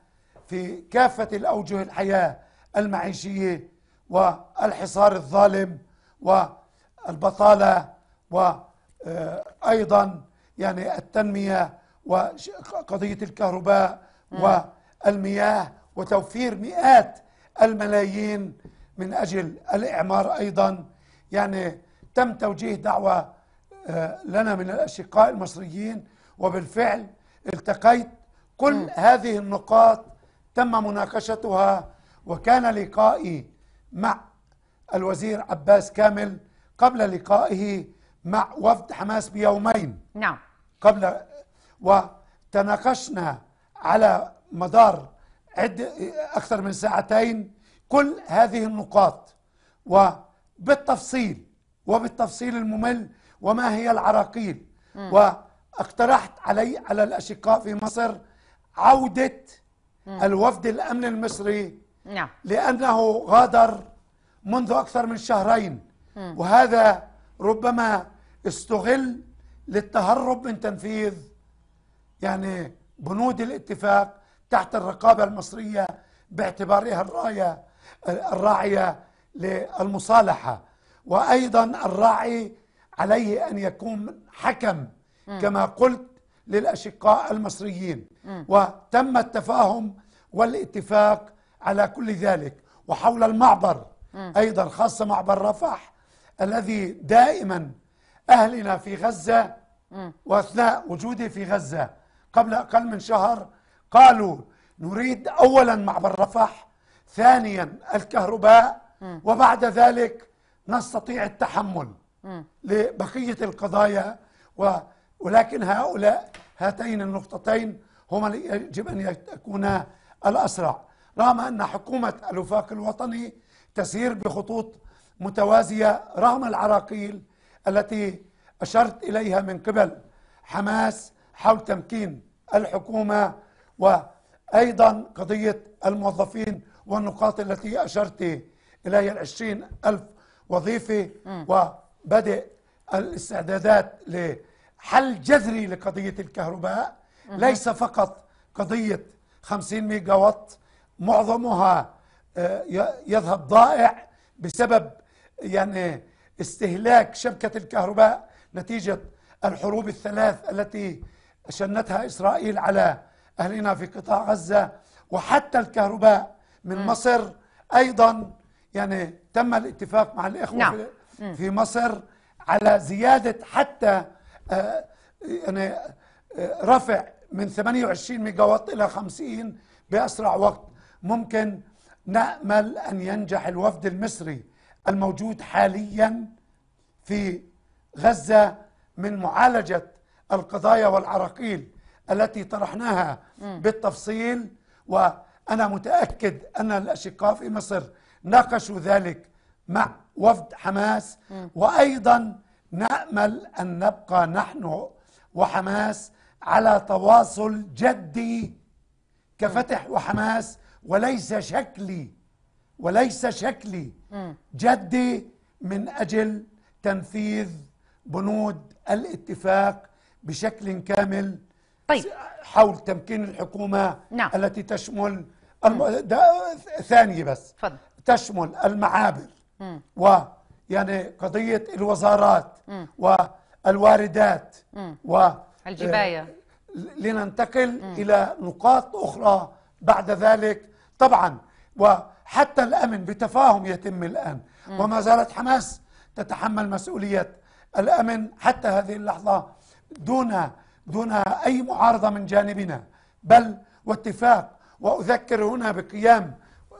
في كافة الأوجه الحياة المعيشية والحصار الظالم والبطالة وأيضا آه، يعني التنمية وقضية الكهرباء والمياه وتوفير مئات الملايين من أجل الإعمار أيضا يعني تم توجيه دعوة آه، لنا من الأشقاء المصريين وبالفعل التقيت كل هذه النقاط تم مناقشتها وكان لقائي مع الوزير عباس كامل قبل لقائه مع وفد حماس بيومين نعم قبل وتناقشنا على مدار عد أكثر من ساعتين كل هذه النقاط وبالتفصيل وبالتفصيل الممل وما هي العراقيل واقترحت علي على الأشقاء في مصر عودة م. الوفد الأمن المصري نعم. لأنه غادر منذ أكثر من شهرين م. وهذا ربما استغل للتهرب من تنفيذ يعني بنود الاتفاق تحت الرقابة المصرية باعتبارها الراية الراعية للمصالحة وأيضا الراعي عليه أن يكون حكم كما قلت للأشقاء المصريين وتم التفاهم والاتفاق على كل ذلك وحول المعبر أيضا خاصة معبر رفح الذي دائما أهلنا في غزة وأثناء وجودي في غزة قبل أقل من شهر قالوا نريد أولا معبر رفح ثانيا الكهرباء وبعد ذلك نستطيع التحمل لبقية القضايا ولكن هؤلاء هاتين النقطتين هما يجب أن يكونا الأسرع رغم أن حكومة الوفاق الوطني تسير بخطوط متوازية رغم العراقيل التي أشرت إليها من قبل حماس حول تمكين الحكومة وأيضا قضية الموظفين والنقاط التي أشرت إليها العشرين ألف وظيفة وبدء الاستعدادات لحل جذري لقضية الكهرباء ليس فقط قضية 50 ميجا وات معظمها آه، يذهب ضائع بسبب يعني استهلاك شبكة الكهرباء نتيجة الحروب الثلاث التي شنتها إسرائيل على أهلنا في قطاع غزة وحتى الكهرباء من مصر أيضا يعني تم الاتفاق مع الإخوة نعم. في, مصر على زيادة حتى آه، يعني آه، رفع من 28 ميجاوات إلى 50 بأسرع وقت ممكن نأمل أن ينجح الوفد المصري الموجود حاليا في غزه من معالجه القضايا والعراقيل التي طرحناها بالتفصيل وانا متاكد ان الاشقاء في مصر ناقشوا ذلك مع وفد حماس وايضا نامل ان نبقى نحن وحماس على تواصل جدي كفتح وحماس وليس شكلي وليس شكلي جدي من اجل تنفيذ بنود الاتفاق بشكل كامل طيب. حول تمكين الحكومة نعم. التي تشمل الم... ده ثانية بس فضل. تشمل المعابر مم. و يعني قضية الوزارات مم. والواردات مم. و الجباية آه، لننتقل مم. إلى نقاط أخرى بعد ذلك طبعا وحتى الأمن بتفاهم يتم الآن مم. وما زالت حماس تتحمل مسؤولية الأمن حتى هذه اللحظة دون دون أي معارضة من جانبنا بل واتفاق وأذكر هنا بقيام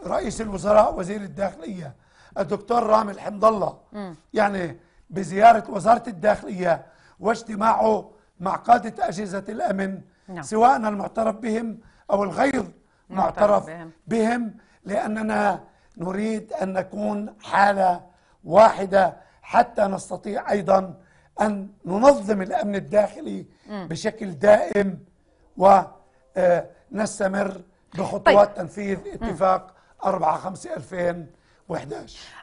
رئيس الوزراء وزير الداخلية الدكتور رامي الحمد الله يعني بزيارة وزارة الداخلية واجتماعه مع قادة أجهزة الأمن نعم. سواء المعترف بهم أو الغير معترف بهم. بهم لأننا نريد أن نكون حالة واحدة حتى نستطيع أيضا أن ننظم الأمن الداخلي بشكل دائم ونستمر آه، بخطوات طيب. تنفيذ اتفاق 4 5 2000 و11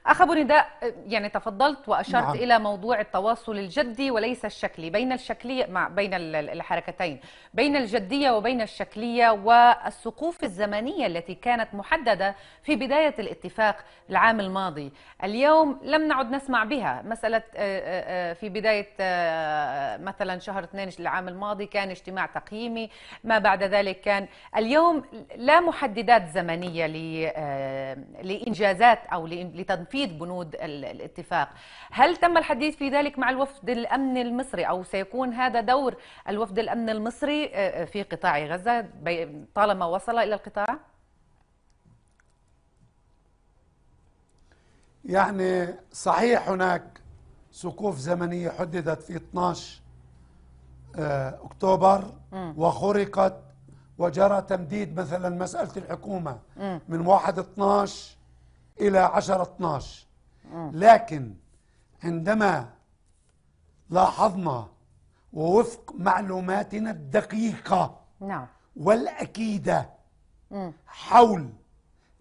أخ أبو نداء يعني تفضلت وأشرت نعم. إلى موضوع التواصل الجدي وليس الشكلي بين الشكلية مع بين الحركتين بين الجدية وبين الشكلية والسقوف الزمنية التي كانت محددة في بداية الاتفاق العام الماضي اليوم لم نعد نسمع بها مسألة آه، آه، آه، في بداية مثلا شهر 2 العام الماضي كان اجتماع تقييمي ما بعد ذلك كان اليوم لا محددات زمنية لإنجازات أو لتنفيذ بنود الاتفاق هل تم الحديث في ذلك مع الوفد الامني المصري أو سيكون هذا دور الوفد الامني المصري آه، آه، في قطاع غزة طالما وصل إلى القطاع؟ يعني صحيح هناك سقوف زمنية حددت في 12 آه، أكتوبر وخرقت وجرى تمديد مثلا مسألة الحكومة من 1 12 إلى 10 12 آه. لكن عندما لاحظنا ووفق معلوماتنا الدقيقة نعم والأكيدة حول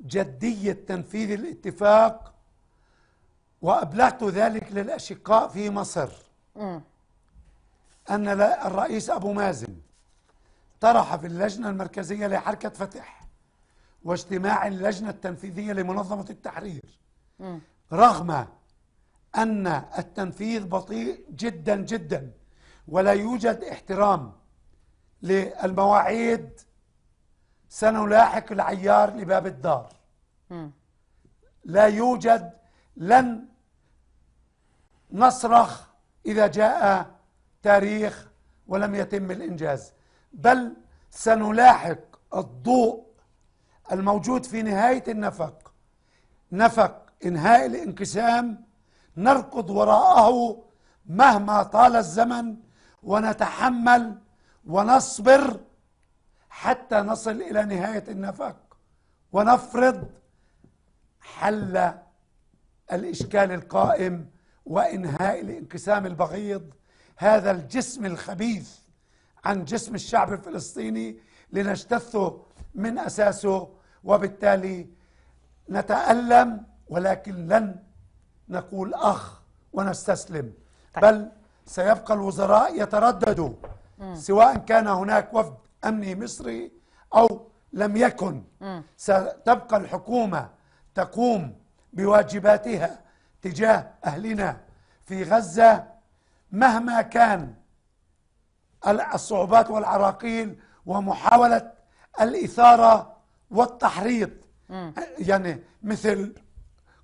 جدية تنفيذ الاتفاق وأبلغت ذلك للأشقاء في مصر أن الرئيس أبو مازن طرح في اللجنة المركزية لحركة فتح واجتماع اللجنة التنفيذية لمنظمة التحرير رغم أن التنفيذ بطيء جدا جدا ولا يوجد احترام للمواعيد سنلاحق العيار لباب الدار لا يوجد لن نصرخ إذا جاء تاريخ ولم يتم الإنجاز بل سنلاحق الضوء الموجود في نهاية النفق نفق إنهاء الانقسام نركض وراءه مهما طال الزمن ونتحمل ونصبر حتى نصل إلى نهاية النفق ونفرض حل الإشكال القائم وإنهاء الانقسام البغيض هذا الجسم الخبيث عن جسم الشعب الفلسطيني لنجتثه من أساسه وبالتالي نتألم ولكن لن نقول أخ ونستسلم طيب. بل سيبقى الوزراء يترددوا مم. سواء كان هناك وفد أمني مصري أو لم يكن مم. ستبقى الحكومة تقوم بواجباتها تجاه أهلنا في غزة مهما كان الصعوبات والعراقيل ومحاولة الإثارة والتحريض يعني مثل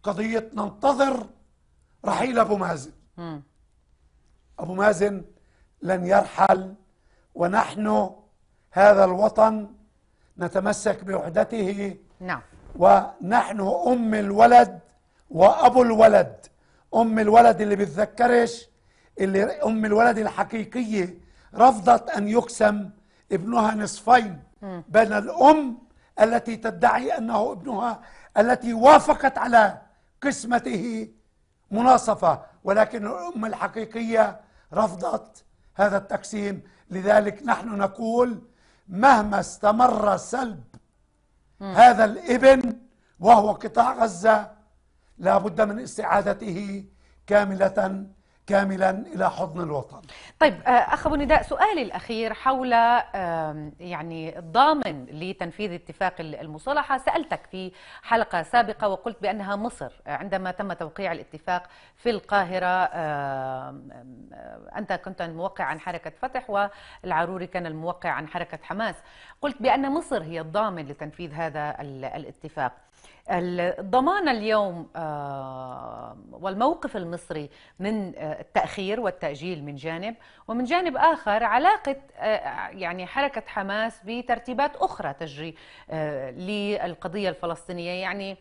قضية ننتظر رحيل أبو مازن أبو مازن لن يرحل ونحن هذا الوطن نتمسك بوحدته نعم ونحن أم الولد وأبو الولد أم الولد اللي بتذكرش اللي أم الولد الحقيقية رفضت أن يقسم ابنها نصفين بين الأم التي تدعي انه ابنها التي وافقت على قسمته مناصفه ولكن الام الحقيقيه رفضت هذا التقسيم لذلك نحن نقول مهما استمر سلب هذا الابن وهو قطاع غزه لابد من استعادته كامله كاملا الى حضن الوطن. طيب آه، اخ ابو نداء سؤالي الاخير حول يعني الضامن لتنفيذ اتفاق المصالحه، سالتك في حلقه سابقه وقلت بانها مصر آه، عندما تم توقيع الاتفاق في القاهره انت كنت الموقع عن حركه فتح والعروري كان الموقع عن حركه حماس، قلت بان مصر هي الضامن لتنفيذ هذا الاتفاق. الضمان اليوم آه، والموقف المصري من آه، التأخير والتأجيل من جانب ومن جانب آخر علاقة آه، يعني حركة حماس بترتيبات أخرى تجري للقضية الفلسطينية يعني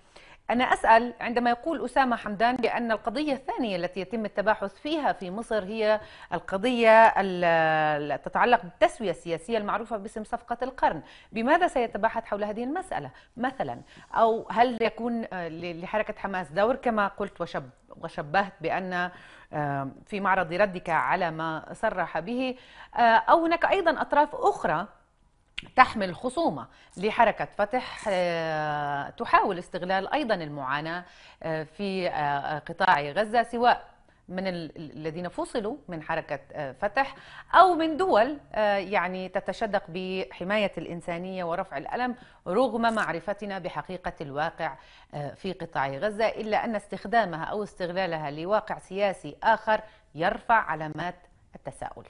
أنا أسأل عندما يقول أسامة حمدان بأن القضية الثانية التي يتم التباحث فيها في مصر هي القضية التي تتعلق بالتسوية السياسية المعروفة باسم صفقة القرن بماذا سيتباحث حول هذه المسألة مثلا أو هل يكون آه، لحركة حماس دور كما قلت وشب وشبهت بأن آه، في معرض ردك على ما صرح به آه، أو هناك أيضا أطراف أخرى تحمل خصومة لحركة فتح آه، تحاول استغلال أيضا المعاناة آه، في آه، قطاع غزة سواء من الذين فصلوا من حركة فتح أو من دول يعني تتشدق بحماية الإنسانية ورفع الألم رغم معرفتنا بحقيقة الواقع في قطاع غزة إلا أن استخدامها أو استغلالها لواقع سياسي آخر يرفع علامات التساؤل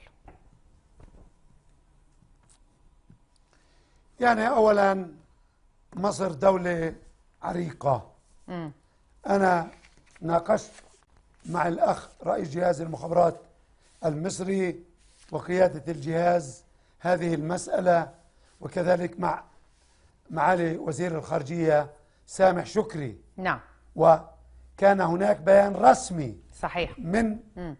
يعني أولا مصر دولة عريقة م. أنا ناقشت مع الأخ رئيس جهاز المخابرات المصري وقيادة الجهاز هذه المسألة وكذلك مع معالي وزير الخارجية سامح شكري نعم وكان هناك بيان رسمي صحيح من م.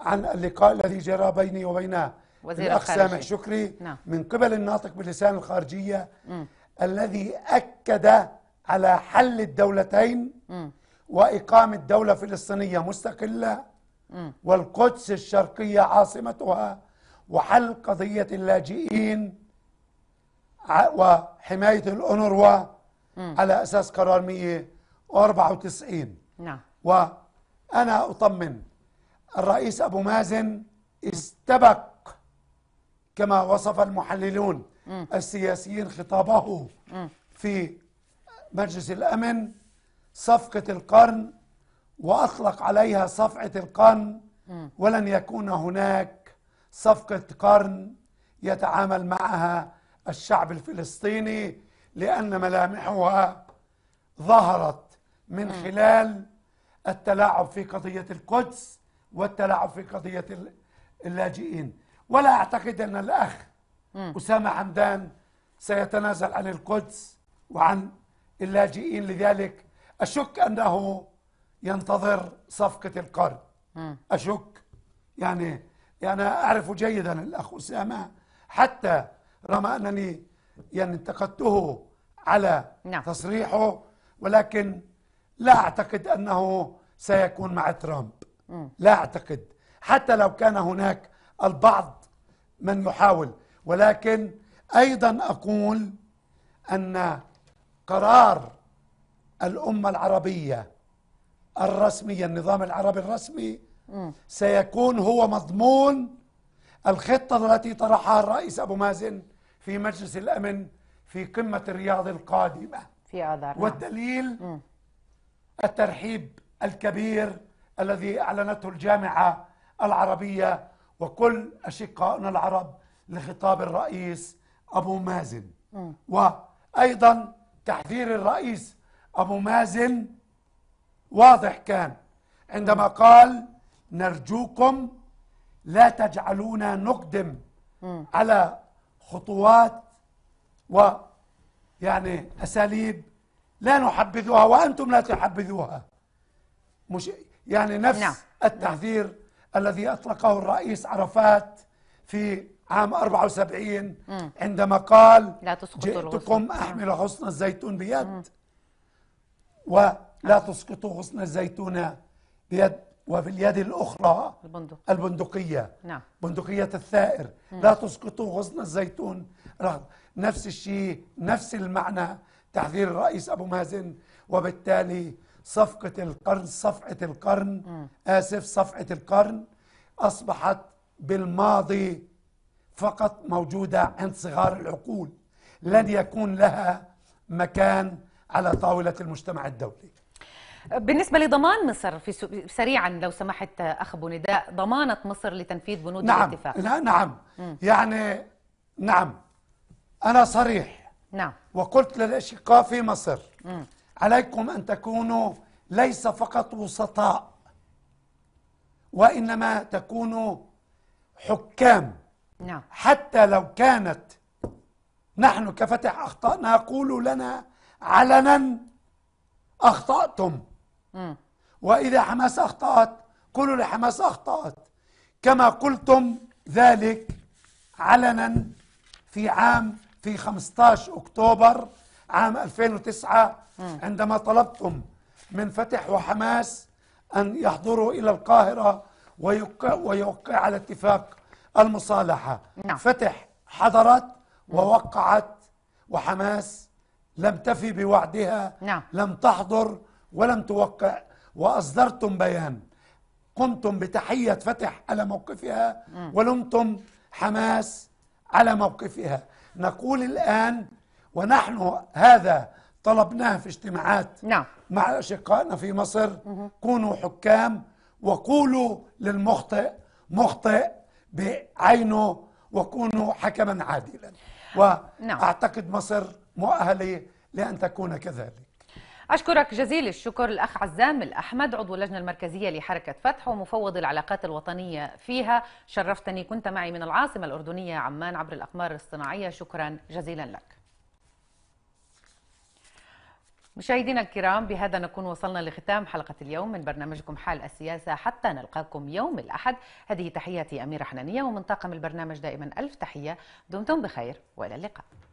عن اللقاء الذي جرى بيني وبين وزير الأخ سامح شكري نعم. من قبل الناطق بلسان الخارجية م. الذي أكد على حل الدولتين م. وإقامة دولة فلسطينية مستقلة م. والقدس الشرقية عاصمتها وحل قضية اللاجئين وحماية الأونروا على أساس قرار 194 نعم وأنا أطمن الرئيس أبو مازن استبق كما وصف المحللون السياسيين خطابه في مجلس الأمن صفقة القرن وأطلق عليها صفعة القرن ولن يكون هناك صفقة قرن يتعامل معها الشعب الفلسطيني لأن ملامحها ظهرت من خلال التلاعب في قضية القدس والتلاعب في قضية اللاجئين ولا أعتقد أن الأخ أسامة حمدان سيتنازل عن القدس وعن اللاجئين لذلك أشك أنه ينتظر صفقة القرن أشك يعني أنا أعرف جيدا الأخ أسامة حتى رغم أنني يعني انتقدته على نعم. تصريحه ولكن لا أعتقد أنه سيكون مع ترامب م. لا أعتقد حتى لو كان هناك البعض من نحاول ولكن ايضا اقول ان قرار الامه العربيه الرسميه النظام العربي الرسمي سيكون هو مضمون الخطه التي طرحها الرئيس ابو مازن في مجلس الامن في قمه الرياض القادمه في اذار نعم. والدليل الترحيب الكبير الذي اعلنته الجامعه العربيه وكل أشقائنا العرب لخطاب الرئيس أبو مازن وأيضا تحذير الرئيس أبو مازن واضح كان عندما قال نرجوكم لا تجعلونا نقدم على خطوات و يعني أساليب لا نحبذها وأنتم لا تحبذوها مش يعني نفس نعم. التحذير الذي أطلقه الرئيس عرفات في عام 74 مم. عندما قال لا جئتكم أحمل غصن الزيتون بيد ولا تسقطوا غصن الزيتون بيد وفي اليد الأخرى البندق. البندقية نعم. بندقية الثائر مم. لا تسقطوا غصن الزيتون نفس الشيء نفس المعنى تحذير الرئيس أبو مازن وبالتالي صفقة القرن صفعة القرن م. آسف صفعة القرن أصبحت بالماضي فقط موجودة عند صغار العقول لن يكون لها مكان على طاولة المجتمع الدولي بالنسبة لضمان مصر في سريعا لو سمحت أخ بنداء ضمانة مصر لتنفيذ بنود نعم. الاتفاق لا نعم م. يعني نعم أنا صريح نعم وقلت للأشقاء في مصر م. عليكم ان تكونوا ليس فقط وسطاء وانما تكونوا حكام نعم. حتى لو كانت نحن كفتح اخطاء نقول لنا علنا اخطاتم واذا حماس اخطات قولوا لحماس اخطات كما قلتم ذلك علنا في عام في 15 اكتوبر عام 2009 عندما طلبتم من فتح وحماس أن يحضروا إلى القاهرة ويوقع على اتفاق المصالحة نعم. فتح حضرت ووقعت وحماس لم تفي بوعدها نعم. لم تحضر ولم توقع وأصدرتم بيان قمتم بتحية فتح على موقفها ولمتم حماس على موقفها نقول الآن ونحن هذا طلبناه في اجتماعات نعم. مع أشقائنا في مصر كونوا حكام وقولوا للمخطئ مخطئ بعينه وكونوا حكما عادلا نعم. وأعتقد مصر مؤهلة لأن تكون كذلك أشكرك جزيل الشكر الأخ عزام الأحمد عضو اللجنة المركزية لحركة فتح ومفوض العلاقات الوطنية فيها شرفتني كنت معي من العاصمة الأردنية عمان عبر الأقمار الصناعية شكرا جزيلا لك مشاهدينا الكرام بهذا نكون وصلنا لختام حلقة اليوم من برنامجكم حال السياسة حتى نلقاكم يوم الأحد هذه تحياتي أميرة حنانية ومن طاقم البرنامج دائما ألف تحية دمتم بخير وإلى اللقاء